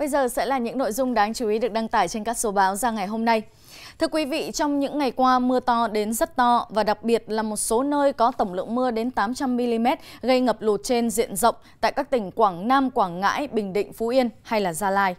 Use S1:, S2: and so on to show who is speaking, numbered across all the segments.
S1: Bây giờ sẽ là những nội dung đáng chú ý được đăng tải trên các số báo ra ngày hôm nay. Thưa quý vị, trong những ngày qua mưa to đến rất to và đặc biệt là một số nơi có tổng lượng mưa đến 800mm gây ngập lụt trên diện rộng tại các tỉnh Quảng Nam, Quảng Ngãi, Bình Định, Phú Yên hay là Gia Lai.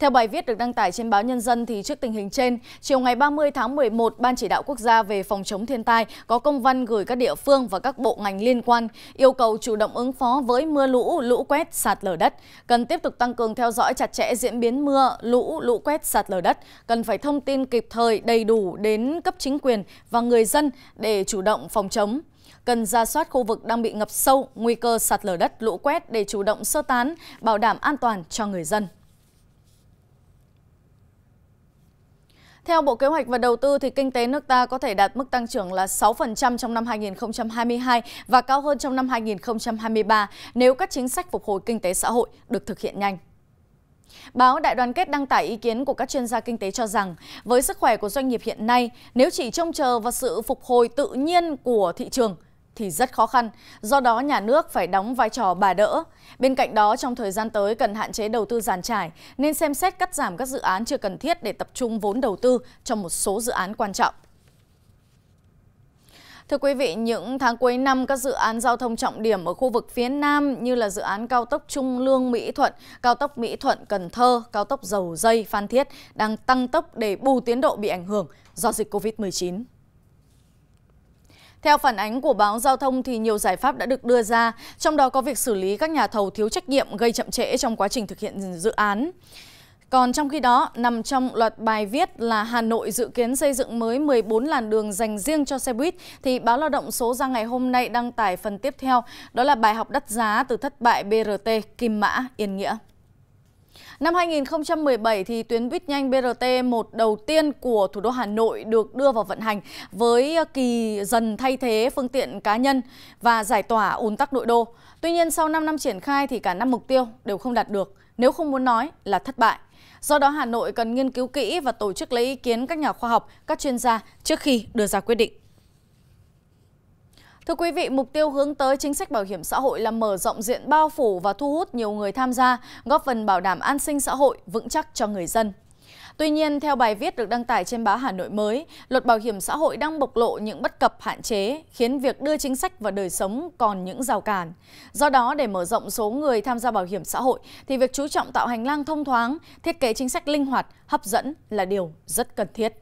S1: Theo bài viết được đăng tải trên báo Nhân dân thì trước tình hình trên, chiều ngày 30 tháng 11, Ban chỉ đạo quốc gia về phòng chống thiên tai có công văn gửi các địa phương và các bộ ngành liên quan yêu cầu chủ động ứng phó với mưa lũ, lũ quét, sạt lở đất, cần tiếp tục tăng cường theo dõi chặt chẽ diễn biến mưa, lũ, lũ quét, sạt lở đất, cần phải thông tin kịp thời, đầy đủ đến cấp chính quyền và người dân để chủ động phòng chống cần ra soát khu vực đang bị ngập sâu, nguy cơ sạt lở đất, lũ quét để chủ động sơ tán, bảo đảm an toàn cho người dân. Theo Bộ Kế hoạch và Đầu tư thì kinh tế nước ta có thể đạt mức tăng trưởng là 6% trong năm 2022 và cao hơn trong năm 2023 nếu các chính sách phục hồi kinh tế xã hội được thực hiện nhanh. Báo Đại đoàn kết đăng tải ý kiến của các chuyên gia kinh tế cho rằng, với sức khỏe của doanh nghiệp hiện nay, nếu chỉ trông chờ vào sự phục hồi tự nhiên của thị trường – thì rất khó khăn, do đó nhà nước phải đóng vai trò bà đỡ. Bên cạnh đó, trong thời gian tới cần hạn chế đầu tư giàn trải, nên xem xét cắt giảm các dự án chưa cần thiết để tập trung vốn đầu tư cho một số dự án quan trọng. Thưa quý vị, những tháng cuối năm các dự án giao thông trọng điểm ở khu vực phía Nam như là dự án cao tốc Trung Lương Mỹ Thuận, cao tốc Mỹ Thuận Cần Thơ, cao tốc Dầu Dây Phan Thiết đang tăng tốc để bù tiến độ bị ảnh hưởng do dịch Covid-19. Theo phản ánh của báo Giao thông thì nhiều giải pháp đã được đưa ra, trong đó có việc xử lý các nhà thầu thiếu trách nhiệm gây chậm trễ trong quá trình thực hiện dự án. Còn trong khi đó, nằm trong loạt bài viết là Hà Nội dự kiến xây dựng mới 14 làn đường dành riêng cho xe buýt, thì báo Lao động số ra ngày hôm nay đăng tải phần tiếp theo, đó là bài học đắt giá từ thất bại BRT Kim Mã Yên Nghĩa. Năm 2017 thì tuyến buýt nhanh BRT1 đầu tiên của thủ đô Hà Nội được đưa vào vận hành với kỳ dần thay thế phương tiện cá nhân và giải tỏa ùn tắc nội đô. Tuy nhiên sau 5 năm triển khai thì cả năm mục tiêu đều không đạt được, nếu không muốn nói là thất bại. Do đó Hà Nội cần nghiên cứu kỹ và tổ chức lấy ý kiến các nhà khoa học, các chuyên gia trước khi đưa ra quyết định. Thưa quý vị, mục tiêu hướng tới chính sách bảo hiểm xã hội là mở rộng diện bao phủ và thu hút nhiều người tham gia, góp phần bảo đảm an sinh xã hội vững chắc cho người dân. Tuy nhiên, theo bài viết được đăng tải trên báo Hà Nội mới, luật bảo hiểm xã hội đang bộc lộ những bất cập hạn chế, khiến việc đưa chính sách vào đời sống còn những rào cản. Do đó, để mở rộng số người tham gia bảo hiểm xã hội, thì việc chú trọng tạo hành lang thông thoáng, thiết kế chính sách linh hoạt, hấp dẫn là điều rất cần thiết.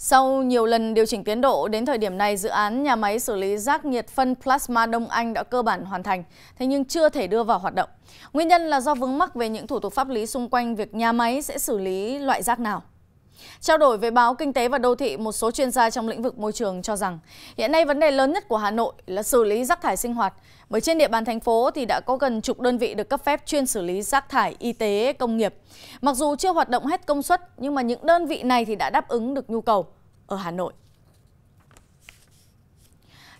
S1: Sau nhiều lần điều chỉnh tiến độ, đến thời điểm này dự án nhà máy xử lý rác nhiệt phân plasma Đông Anh đã cơ bản hoàn thành, thế nhưng chưa thể đưa vào hoạt động. Nguyên nhân là do vướng mắc về những thủ tục pháp lý xung quanh việc nhà máy sẽ xử lý loại rác nào. Trao đổi với báo Kinh tế và Đô thị, một số chuyên gia trong lĩnh vực môi trường cho rằng hiện nay vấn đề lớn nhất của Hà Nội là xử lý rác thải sinh hoạt. Bởi trên địa bàn thành phố thì đã có gần chục đơn vị được cấp phép chuyên xử lý rác thải y tế, công nghiệp. Mặc dù chưa hoạt động hết công suất nhưng mà những đơn vị này thì đã đáp ứng được nhu cầu ở Hà Nội.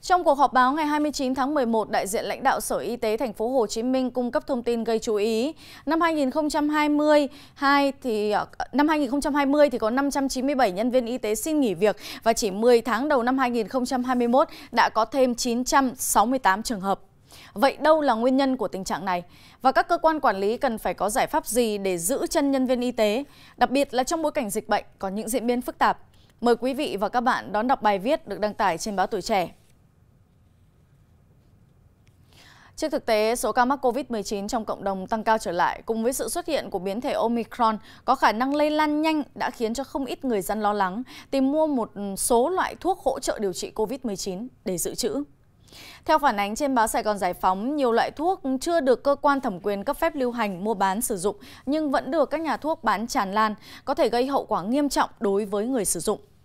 S1: Trong cuộc họp báo ngày 29 tháng 11, đại diện lãnh đạo Sở Y tế tp hcm cung cấp thông tin gây chú ý. Năm 2020, hai thì ờ, năm 2020 thì có 597 nhân viên y tế xin nghỉ việc và chỉ 10 tháng đầu năm 2021 đã có thêm 968 trường hợp. Vậy đâu là nguyên nhân của tình trạng này? Và các cơ quan quản lý cần phải có giải pháp gì để giữ chân nhân viên y tế, đặc biệt là trong bối cảnh dịch bệnh có những diễn biến phức tạp? Mời quý vị và các bạn đón đọc bài viết được đăng tải trên báo Tuổi Trẻ Trước thực tế, số ca mắc COVID-19 trong cộng đồng tăng cao trở lại cùng với sự xuất hiện của biến thể Omicron có khả năng lây lan nhanh đã khiến cho không ít người dân lo lắng tìm mua một số loại thuốc hỗ trợ điều trị COVID-19 để dự trữ. Theo phản ánh trên báo Sài Gòn Giải Phóng, nhiều loại thuốc chưa được cơ quan thẩm quyền cấp phép lưu hành mua bán sử dụng nhưng vẫn được các nhà thuốc bán tràn lan, có thể gây hậu quả nghiêm trọng đối với người sử dụng.